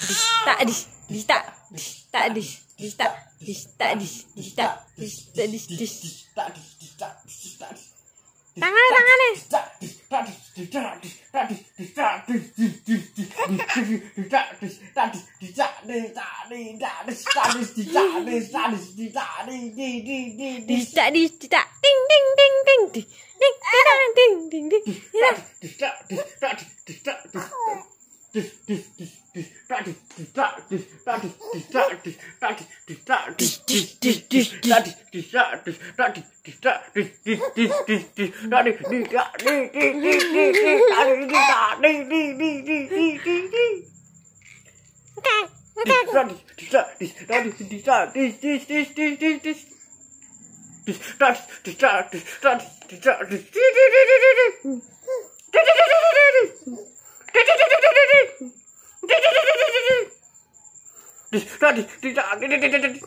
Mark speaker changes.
Speaker 1: Dista di dista dista di dista dista di
Speaker 2: dista dista di dista dista dista tangan tangan dista dista
Speaker 1: ding ding ding ding ding ding
Speaker 3: ding ding ding ding ding Okay. di di di di di di